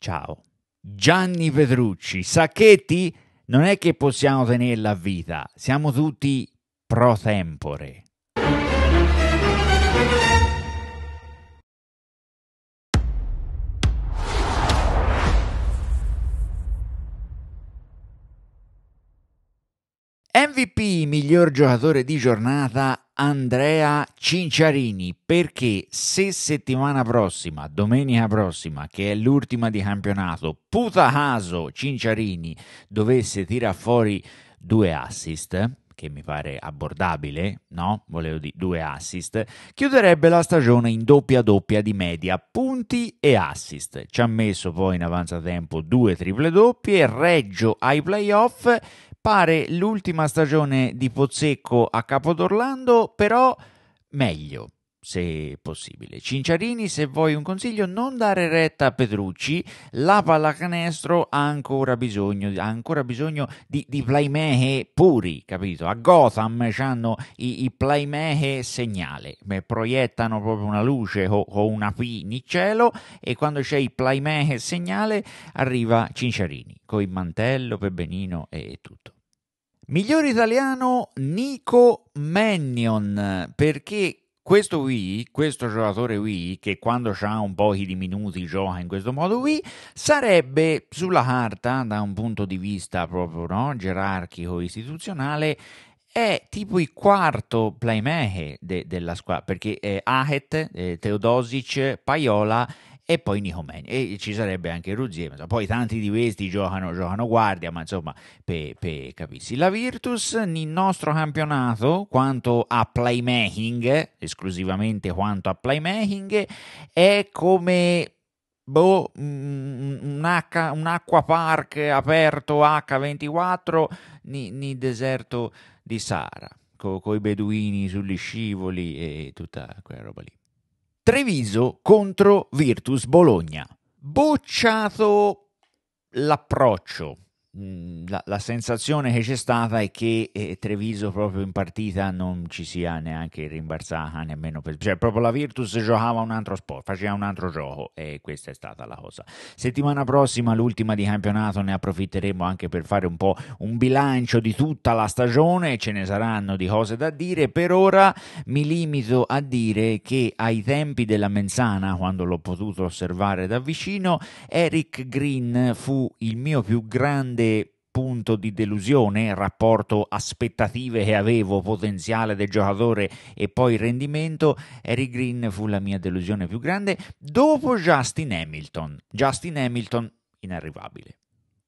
Ciao. Gianni Pedrucci, Sacchetti non è che possiamo tenerla a vita, siamo tutti pro tempore. MVP miglior giocatore di giornata Andrea Cinciarini perché se settimana prossima, domenica prossima, che è l'ultima di campionato, puta caso Cinciarini dovesse tirare fuori due assist, che mi pare abbordabile, no? Volevo dire due assist, chiuderebbe la stagione in doppia doppia di media, punti e assist. Ci ha messo poi in avanzatempo due triple doppie, reggio ai playoff pare l'ultima stagione di Pozzecco a Capodorlando, però meglio se possibile. Cinciarini, se vuoi un consiglio, non dare retta a Petrucci, la pallacanestro ha ancora bisogno, ha ancora bisogno di, di playmaker puri, capito? A Gotham hanno i, i playmaker segnale, proiettano proprio una luce o, o una P in cielo e quando c'è il playmehe segnale arriva Cinciarini, con il mantello, Pebenino e tutto. Miglior italiano Nico Mannion, perché questo Wii, questo giocatore qui, che quando ha un po' di minuti gioca in questo modo qui, sarebbe sulla carta, da un punto di vista proprio no, gerarchico, istituzionale, è tipo il quarto playmaker de- della squadra, perché eh, Ahet, eh, Teodosic, Paiola e poi Nicomeni e ci sarebbe anche Ruzier poi tanti di questi giocano, giocano guardia ma insomma per pe capirsi la Virtus nel nostro campionato quanto a playmaking esclusivamente quanto a playmaking è come boh, un, H, un acquapark aperto H24 nel deserto di Sara con i beduini sugli scivoli e tutta quella roba lì Treviso contro Virtus Bologna. Bocciato l'approccio Mm, la, la, sensazione che c'è stata è che eh, Treviso proprio in partita non ci sia neanche rimbarzata nemmeno per... cioè proprio la Virtus giocava un altro sport faceva un altro gioco e questa è stata la cosa settimana prossima l'ultima di campionato ne approfitteremo anche per fare un po' un bilancio di tutta la stagione ce ne saranno di cose da dire per ora mi limito a dire che ai tempi della Menzana quando l'ho potuto osservare da vicino Eric Green fu il mio più grande grande punto di delusione rapporto aspettative che avevo, potenziale del giocatore e poi rendimento, Harry Green fu la mia delusione più grande dopo Justin Hamilton. Justin Hamilton inarrivabile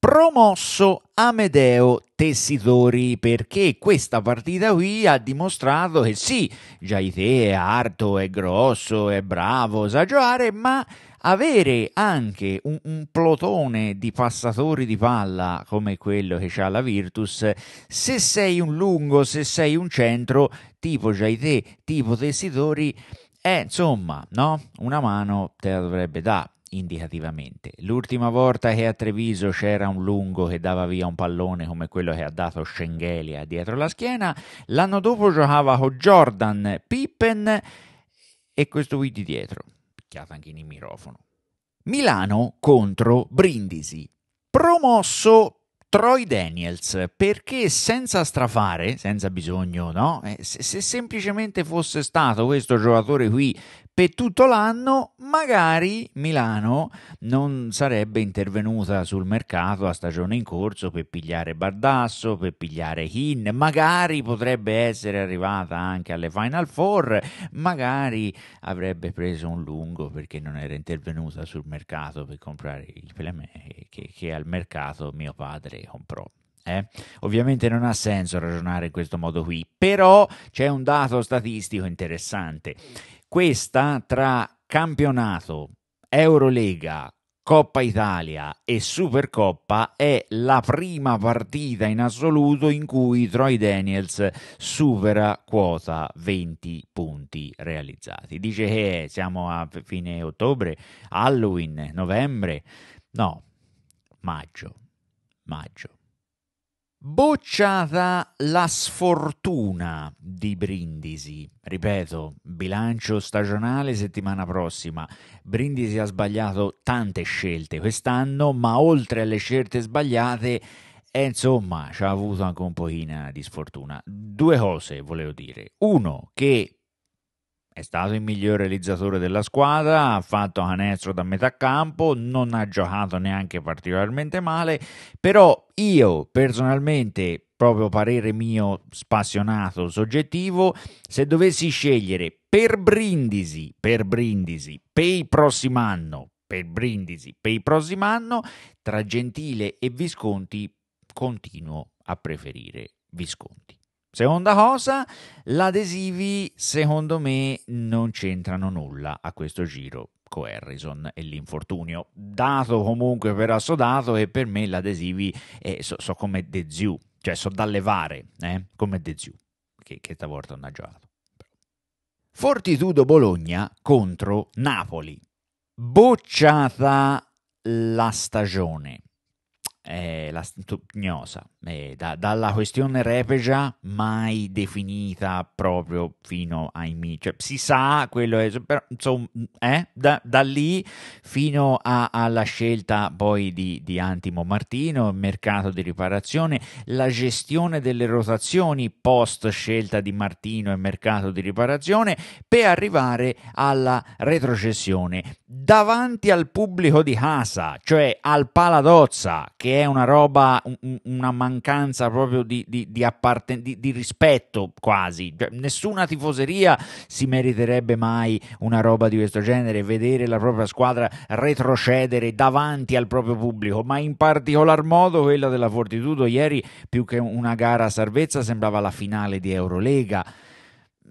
promosso Amedeo Tessitori perché questa partita qui ha dimostrato che sì, Jaite è arto, è grosso, è bravo, sa giocare, ma avere anche un, un, plotone di passatori di palla come quello che ha la Virtus, se sei un lungo, se sei un centro, tipo Jaite, tipo Tessitori, è eh, insomma, no? Una mano te la dovrebbe dare indicativamente. L'ultima volta che a Treviso c'era un lungo che dava via un pallone come quello che ha dato Schengelia dietro la schiena, l'anno dopo giocava con Jordan, Pippen e questo qui di dietro, picchiato anche nel microfono. Milano contro Brindisi. Promosso Troy Daniels, perché senza strafare, senza bisogno, no? Eh, se, se semplicemente fosse stato questo giocatore qui per tutto l'anno, magari Milano non sarebbe intervenuta sul mercato a stagione in corso per pigliare Bardasso, per pigliare Hin, magari potrebbe essere arrivata anche alle Final Four, magari avrebbe preso un lungo perché non era intervenuta sul mercato per comprare il Pelé che, che al mercato mio padre comprò. Eh? Ovviamente non ha senso ragionare in questo modo qui, però c'è un dato statistico interessante. Questa tra campionato, Eurolega, Coppa Italia e Supercoppa è la prima partita in assoluto in cui Troy Daniels supera quota 20 punti realizzati. Dice che siamo a fine ottobre, Halloween, novembre, no, maggio, maggio. Bocciata la sfortuna di Brindisi. Ripeto, bilancio stagionale settimana prossima. Brindisi ha sbagliato tante scelte quest'anno, ma oltre alle scelte sbagliate, eh, insomma, ci ha avuto anche un pochino di sfortuna. Due cose volevo dire. Uno, che è stato il miglior realizzatore della squadra, ha fatto canestro da metà campo, non ha giocato neanche particolarmente male, però io personalmente, proprio parere mio spassionato, soggettivo, se dovessi scegliere per Brindisi, per Brindisi, per il prossimo anno, per Brindisi, per il prossimo anno, tra Gentile e Visconti continuo a preferire Visconti. Seconda cosa, l'adesivi secondo me non c'entrano nulla a questo giro con Harrison e l'infortunio, dato comunque per assodato e per me l'adesivi eh, so, so, come De Ziu, cioè so da levare, eh, come De Ziu, che, che stavolta non ha giocato. Fortitudo Bologna contro Napoli. Bocciata la stagione eh, la stugnosa, eh, da, dalla questione repegia mai definita proprio fino ai miei, cioè si sa quello, è, però, insomma, eh, da, da, lì fino a, alla scelta poi di, di Antimo Martino, mercato di riparazione, la gestione delle rotazioni post scelta di Martino e mercato di riparazione per arrivare alla retrocessione davanti al pubblico di casa, cioè al Paladozza che che è una roba, una mancanza proprio di, di, di, apparte, di rispetto quasi. Cioè, nessuna tifoseria si meriterebbe mai una roba di questo genere, vedere la propria squadra retrocedere davanti al proprio pubblico, ma in particolar modo quella della Fortitudo ieri più che una gara a salvezza sembrava la finale di Eurolega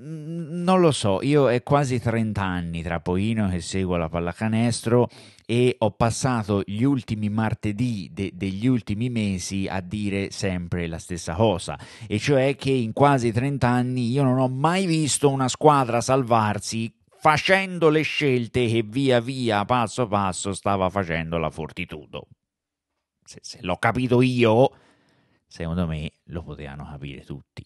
non lo so, io è quasi 30 anni tra Poino che seguo la pallacanestro e ho passato gli ultimi martedì de- degli ultimi mesi a dire sempre la stessa cosa, e cioè che in quasi 30 anni io non ho mai visto una squadra salvarsi facendo le scelte che via via, passo passo, stava facendo la fortitudo. se, se l'ho capito io, secondo me lo potevano capire tutti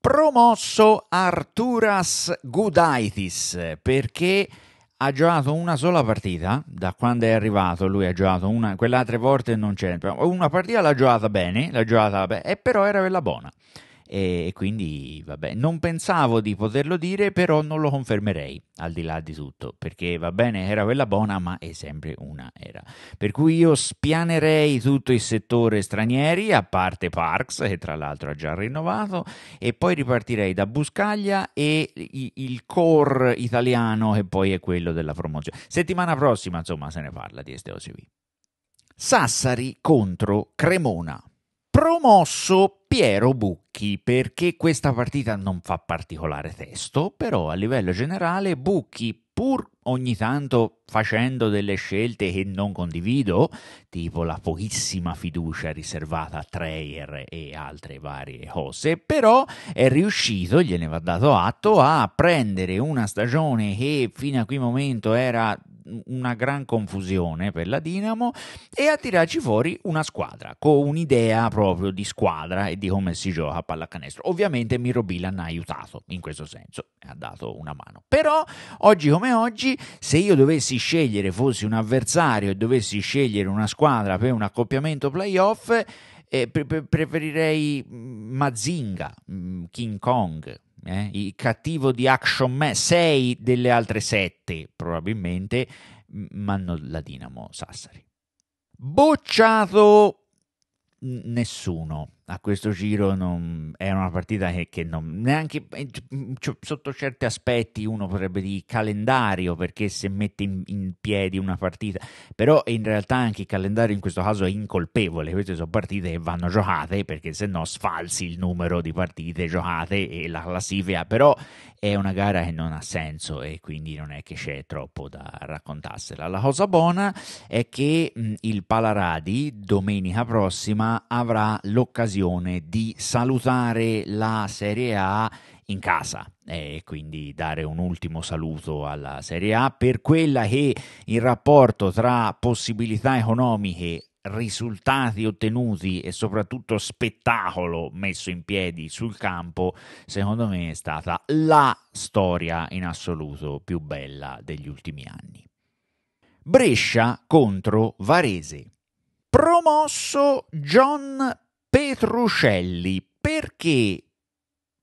promosso Arturas Gudaitis perché ha giocato una sola partita da quando è arrivato. Lui ha giocato una, quelle altre volte non c'è. Una partita l'ha giocata bene, l'ha giocata bene, e però era quella buona e quindi vabbè, non pensavo di poterlo dire, però non lo confermerei al di là di tutto, perché va bene, era quella buona, ma è sempre una era. Per cui io spianerei tutto il settore stranieri, a parte Parks, che tra l'altro ha già rinnovato, e poi ripartirei da Buscaglia e il core italiano, che poi è quello della promozione. Settimana prossima, insomma, se ne parla di STOCV. Sassari contro Cremona promosso Piero Bucchi perché questa partita non fa particolare testo, però a livello generale Bucchi pur ogni tanto facendo delle scelte che non condivido, tipo la pochissima fiducia riservata a Treyer e altre varie cose, però è riuscito, gliene va dato atto, a prendere una stagione che fino a quel momento era una gran confusione per la Dinamo e a tirarci fuori una squadra con un'idea proprio di squadra e di come si gioca a pallacanestro. Ovviamente Miro Bilan ha aiutato in questo senso, ha dato una mano. Però oggi come oggi oggi, se io dovessi scegliere, fossi un avversario e dovessi scegliere una squadra per un accoppiamento playoff, eh, pre- pre- preferirei mm, Mazinga, mm, King Kong, eh? il cattivo di Action Man, 6 delle altre 7 probabilmente, ma non la Dinamo Sassari. Bocciato nessuno a questo giro non, è una partita che, che non, neanche eh, mm, cioè, sotto certi aspetti uno potrebbe dire calendario perché se mette in, in, piedi una partita però in realtà anche il calendario in questo caso è incolpevole queste sono partite che vanno giocate perché se no sfalsi il numero di partite giocate e la classifica però è una gara che non ha senso e quindi non è che c'è troppo da raccontarsela la cosa buona è che mh, mm, il Palaradi domenica prossima avrà l'occasione l'occasione di salutare la Serie A in casa e quindi dare un ultimo saluto alla Serie A per quella che il rapporto tra possibilità economiche risultati ottenuti e soprattutto spettacolo messo in piedi sul campo, secondo me è stata la storia in assoluto più bella degli ultimi anni. Brescia contro Varese. Promosso John Petruscelli, perché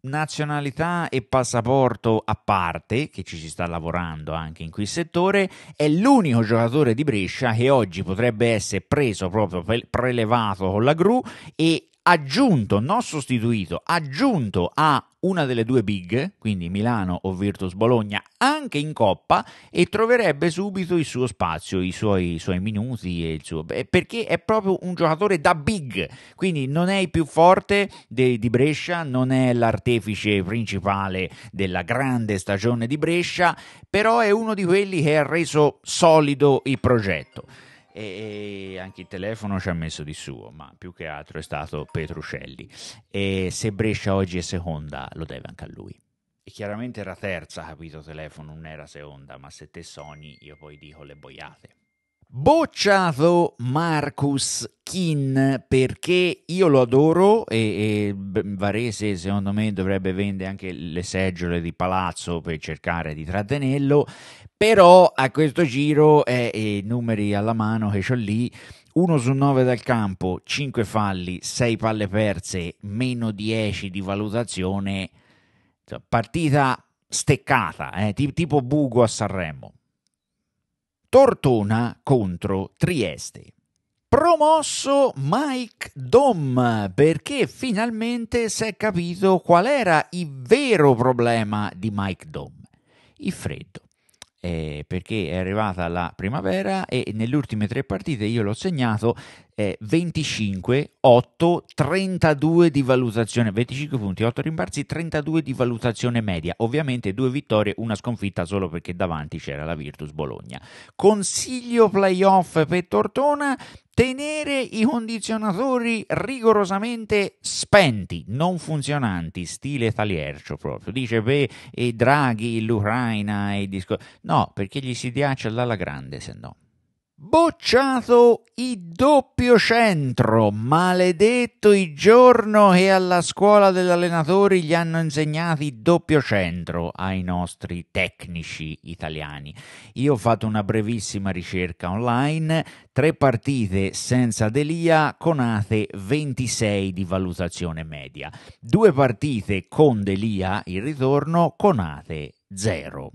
nazionalità e passaporto a parte, che ci si sta lavorando anche in quel settore, è l'unico giocatore di Brescia che oggi potrebbe essere preso proprio prelevato con la gru e aggiunto, non sostituito, aggiunto a una delle due big, quindi Milano o Virtus Bologna, anche in coppa e troverebbe subito il suo spazio, i suoi, i suoi minuti e il suo... Eh, perché è proprio un giocatore da big, quindi non è il più forte de, di Brescia, non è l'artefice principale della grande stagione di Brescia, però è uno di quelli che ha reso solido il progetto e, e, anche il telefono ci ha messo di suo, ma più che altro è stato Petruscelli. E se Brescia oggi è seconda, lo deve anche a lui. E chiaramente era terza, capito, telefono, non era seconda, ma se te sogni io poi dico le boiate. Bocciato Marcus Kin perché io lo adoro e, e, Varese secondo me dovrebbe vendere anche le seggiole di palazzo per cercare di trattenerlo, però a questo giro è i numeri alla mano che ho lì 1 su 9 dal campo, 5 falli, 6 palle perse, meno 10 di valutazione. Partita steccata, eh? tipo buco a Sanremo. Tortona contro Trieste. Promosso Mike Dom perché finalmente si è capito qual era il vero problema di Mike Dom, il freddo. Eh, perché è arrivata la primavera e nelle ultime tre partite io l'ho segnato eh, 25, 8, 32 di valutazione, 25 punti, 8 rimbalzi, 32 di valutazione media. Ovviamente due vittorie, una sconfitta solo perché davanti c'era la Virtus Bologna. Consiglio playoff per Tortona, tenere i condizionatori rigorosamente spenti, non funzionanti, stile Taliercio proprio. Dice, beh, i Draghi, l'Ucraina, e discorso... No, perché gli si diaccia alla grande, se no. Bocciato il doppio centro, maledetto il giorno che alla scuola degli allenatori gli hanno insegnato il doppio centro ai nostri tecnici italiani. Io ho fatto una brevissima ricerca online, tre partite senza Delia con Ate 26 di valutazione media, due partite con Delia in ritorno con Ate 0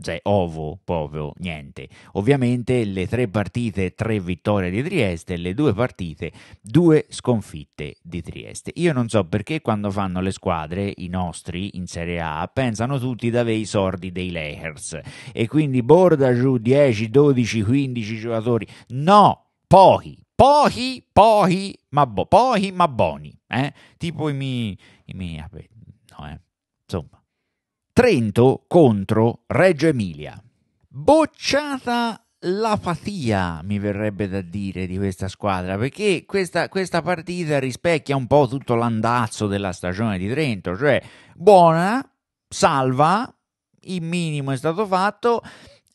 cioè ovo povero, niente. Ovviamente le tre partite, tre vittorie di Trieste, le due partite, due sconfitte di Trieste. Io non so perché quando fanno le squadre, i nostri in Serie A, pensano tutti di avere i sordi dei Lakers e quindi borda giù 10, 12, 15 giocatori. No, pochi, pochi, pochi, ma, bo- pochi, ma buoni. Eh? Tipo i miei... I miei no, eh. Insomma Trento contro Reggio Emilia. Bocciata la fatia, mi verrebbe da dire, di questa squadra, perché questa, questa, partita rispecchia un po' tutto l'andazzo della stagione di Trento, cioè buona, salva, il minimo è stato fatto,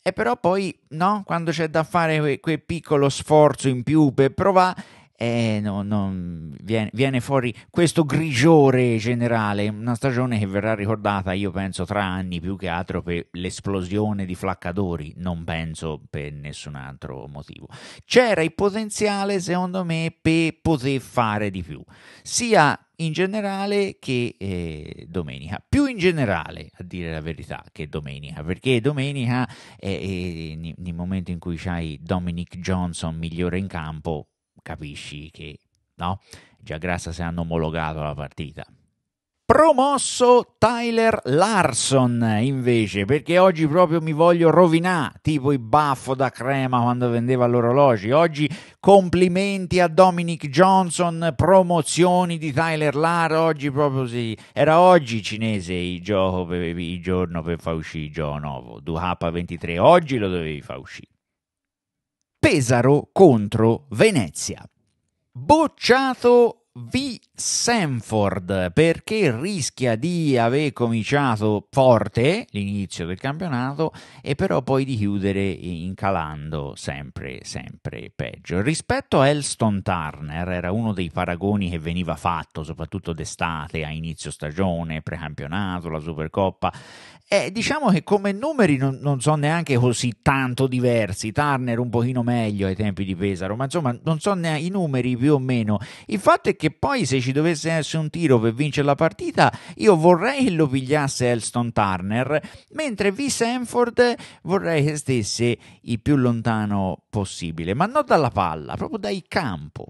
e però poi, no, quando c'è da fare quel piccolo sforzo in più per provare eh, no, no, mm, viene, viene, fuori questo grigiore generale, una stagione che verrà ricordata, io penso, tra anni più che altro per l'esplosione di Flaccadori, non penso per nessun altro motivo. C'era il potenziale, secondo me, per poter fare di più, sia in generale che eh, domenica. Più in generale, a dire la verità, che domenica, perché domenica, eh, nel momento in cui c'hai Dominic Johnson migliore in campo, capisci che no? Già Grassa se hanno omologato la partita. Promosso Tyler Larson invece, perché oggi proprio mi voglio rovinare, tipo il baffo da crema quando vendeva l'orologio. Oggi complimenti a Dominic Johnson, promozioni di Tyler Larson. Oggi proprio sì, era oggi cinese il, gioco per, il giorno per far uscire il gioco nuovo, 2K23. Oggi lo dovevi far uscire. Pesaro contro Venezia. Bocciato V. Sanford perché rischia di aver cominciato forte l'inizio del campionato e però poi di chiudere incalando sempre sempre peggio. Rispetto a Elston Turner era uno dei paragoni che veniva fatto soprattutto d'estate a inizio stagione, precampionato, la Supercoppa eh, diciamo che come numeri non, non sono neanche così tanto diversi, Turner un pochino meglio ai tempi di Pesaro, ma insomma non so neanche i numeri più o meno. Il fatto è che poi se ci dovesse essere un tiro per vincere la partita, io vorrei che lo pigliasse Elston Turner, mentre V. Sanford vorrei che stesse il più lontano possibile, ma non dalla palla, proprio dal campo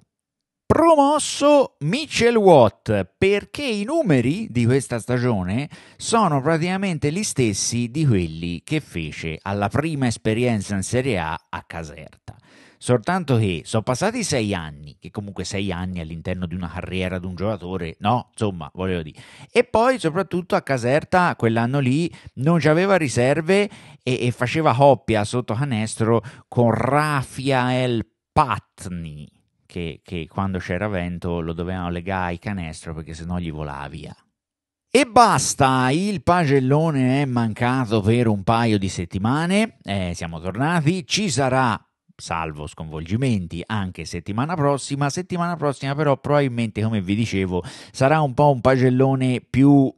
promosso Mitchell Watt perché i numeri di questa stagione sono praticamente gli stessi di quelli che fece alla prima esperienza in Serie A a Caserta. Soltanto che sono passati sei anni, che comunque sei anni all'interno di una carriera di un giocatore, no, insomma, volevo dire. E poi soprattutto a Caserta quell'anno lì non c'aveva riserve e, e faceva coppia sotto canestro con Rafael Patni che, che quando c'era vento lo dovevano legare ai canestro perché sennò gli volava via. E basta, il pagellone è mancato per un paio di settimane, eh, siamo tornati, ci sarà, salvo sconvolgimenti, anche settimana prossima, settimana prossima però probabilmente come vi dicevo sarà un po' un pagellone più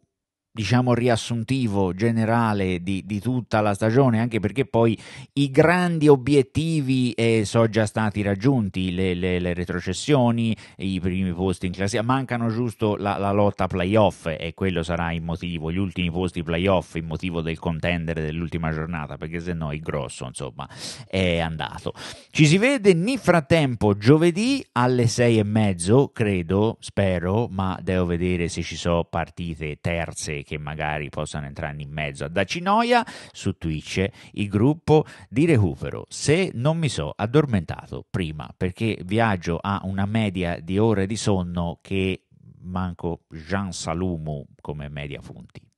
diciamo riassuntivo generale di, di, tutta la stagione, anche perché poi i grandi obiettivi eh, sono già stati raggiunti, le, le, le, retrocessioni, i primi posti in classifica, mancano giusto la, la lotta playoff e quello sarà il motivo, gli ultimi posti playoff, il motivo del contendere dell'ultima giornata, perché se no il grosso insomma è andato. Ci si vede nel frattempo giovedì alle sei e mezzo, credo, spero, ma devo vedere se ci sono partite terze che magari possano entrare in mezzo a Dacinoia, su Twitch il gruppo di recupero. Se non mi so addormentato prima perché viaggio a una media di ore di sonno che manco Jean Salumu come media punti